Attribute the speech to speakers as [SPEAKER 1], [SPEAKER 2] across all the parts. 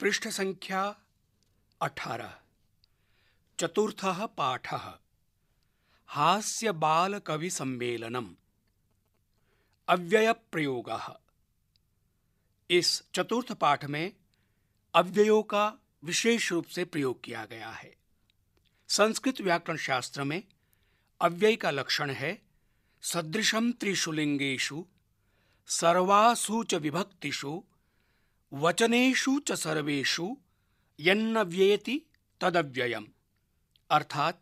[SPEAKER 1] पृष्ठ संख्या अठारह चतुर्थ पाठ हास्य बाल कवि सम्मेलनम अव्यय प्रयोग इस चतुर्थ पाठ में अव्ययों का विशेष रूप से प्रयोग किया गया है संस्कृत व्याकरण शास्त्र में अव्यय का लक्षण है सदृशम त्रिशुलिंगेशु सर्वासु च विभक्तिषु वचनेषु च सर्वेषु यन्न व्येति तदव्ययम अर्थात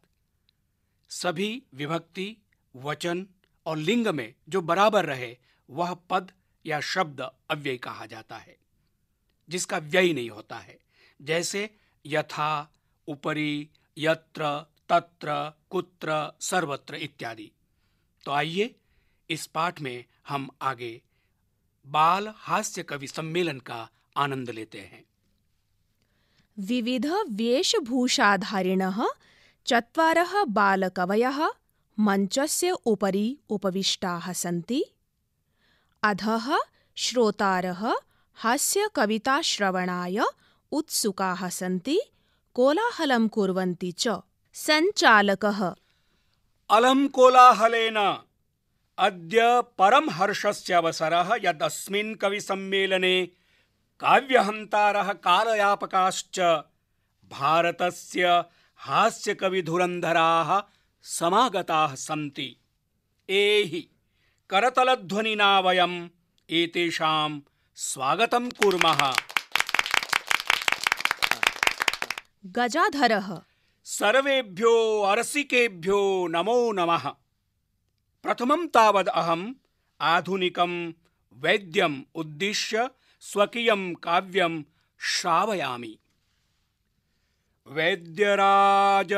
[SPEAKER 1] सभी विभक्ति वचन और लिंग में जो बराबर रहे वह पद या शब्द अव्यय कहा जाता है जिसका व्यय नहीं होता है जैसे यथा उपरी यत्र तत्र कुत्र सर्वत्र इत्यादि तो आइए इस पाठ में हम आगे बाल हास्य कवि सम्मेलन का आनंद लेते हैं
[SPEAKER 2] विविध वेशभूषाधारिण चत्वार बालकवय से उपरी उपविष्टा सी अध श्रोता हास्य कविता श्रवणाय उत्सुका सी कोलाहल कुर्वन्ति च सञ्चालकः
[SPEAKER 1] अलं कोलाहलेन अद्य परं हर्षस्य अवसरः यदस्मिन् काव्यहन्तारः कालयापकाश्च भारतस्य हास्यकविधुरन्धराः समागताः सन्ति एहि करतलध्वनिना वयम् एतेषां स्वागतं कुर्मः
[SPEAKER 2] गजाधरः
[SPEAKER 1] सर्वेभ्यो अरसिकेभ्यो नमो नमः प्रथमं तावद् अहम् आधुनिकं वैद्यम् उद्दिश्य स्वकीयं काव्यं श्रावयामि वैद्यराज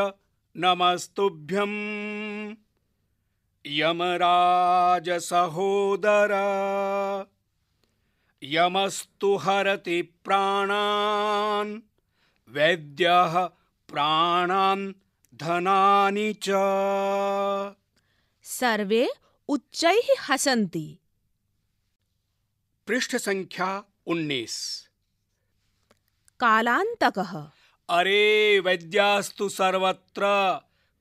[SPEAKER 1] नमस्तुभ्यं सहोदर यमस्तु हरति प्राणान् वैद्यः प्राणान् धनानि च सर्वे उच्चैः हसन्ति पृष्ठसङ्ख्या उन्नीस
[SPEAKER 2] कालांतकः
[SPEAKER 1] अरे वैद्यास्तु सर्वत्र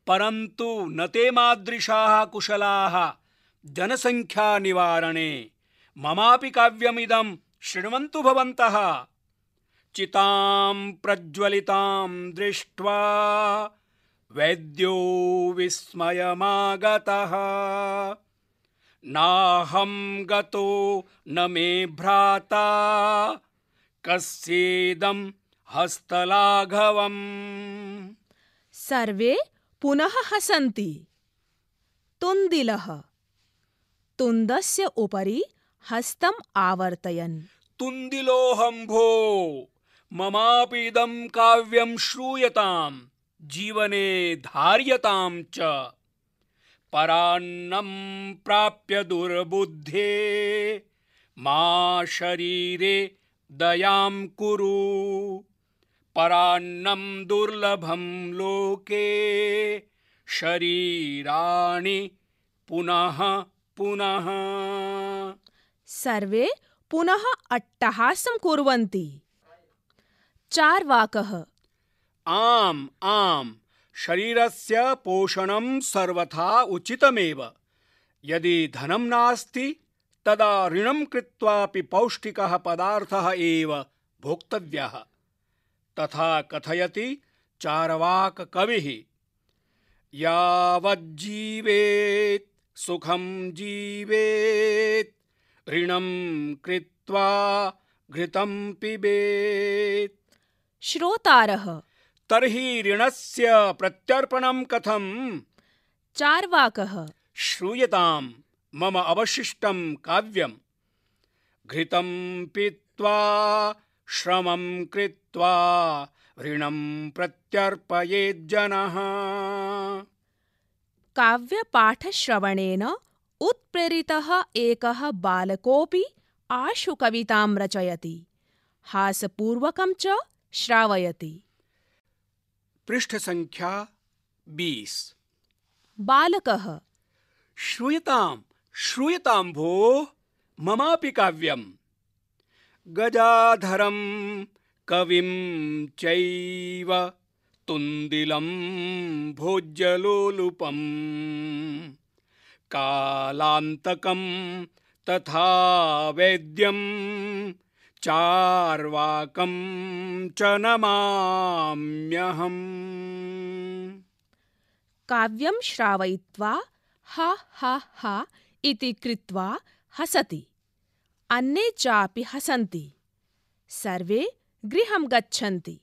[SPEAKER 1] परंतु न ते मादृशाः कुशलाः जनसंख्या निवारणे ममापि काव्यमिदं शृण्वन्तु भवन्तः चितां प्रज्वलितां दृष्ट्वा वैद्यो विस्मयमागतः नाहं गतो न मे भ्राता कस्येदं हस्तलाघवम् सर्वे
[SPEAKER 2] पुनः हसन्ति तुन्दिलः तुन्दस्य उपरि हस्तम् आवर्तयन्
[SPEAKER 1] भो ममापि ममापिदं काव्यं श्रूयताम् जीवने धार्यताम् च परान्नं प्राप्य दुर्बुद्धे मा शरीरे दयां कुरु परान्नं दुर्लभं लोके शरीराणि पुनः पुनः
[SPEAKER 2] सर्वे पुनः अट्टहासं कुर्वन्ति चार्वाकः
[SPEAKER 1] आम् आम् शरीरस्य पोषणं सर्वथा उचितमेव यदि धनं नास्ति तदा ऋणं कृत्वापि पौष्टिकः पदार्थः एव भोक्तव्यः तथा कथयति चार्वाककविः यावज्जीवेत् सुखं जीवेत् ऋणं कृत्वा घृतं पिबेत् श्रोतारः तर्हि ऋणस्य प्रत्यर्पणं कथम् चार्वाकः श्रूयताम् मम अवशिष्टम् काव्यम् घृतम् पीत्वा श्रमम् कृत्वा प्रत्यर्पयेज्जनः काव्यपाठश्रवणेन
[SPEAKER 2] उत्प्रेरितः एकः बालकोऽपि आशुकवितां रचयति हासपूर्वकं च
[SPEAKER 1] श्रावयति पृष्ठसङ्ख्या बीस् बालकः श्रुयताम श्रुयताम भो ममापि काव्यम् गजाधरं कविं चैव तुन्दिलं भोज्यलोलुपम् कालान्तकम् तथा वैद्यम् च
[SPEAKER 2] काव्यं श्रावयित्वा ह ह इति कृत्वा हसति अन्ये चापि हसन्ति सर्वे गृहं गच्छन्ति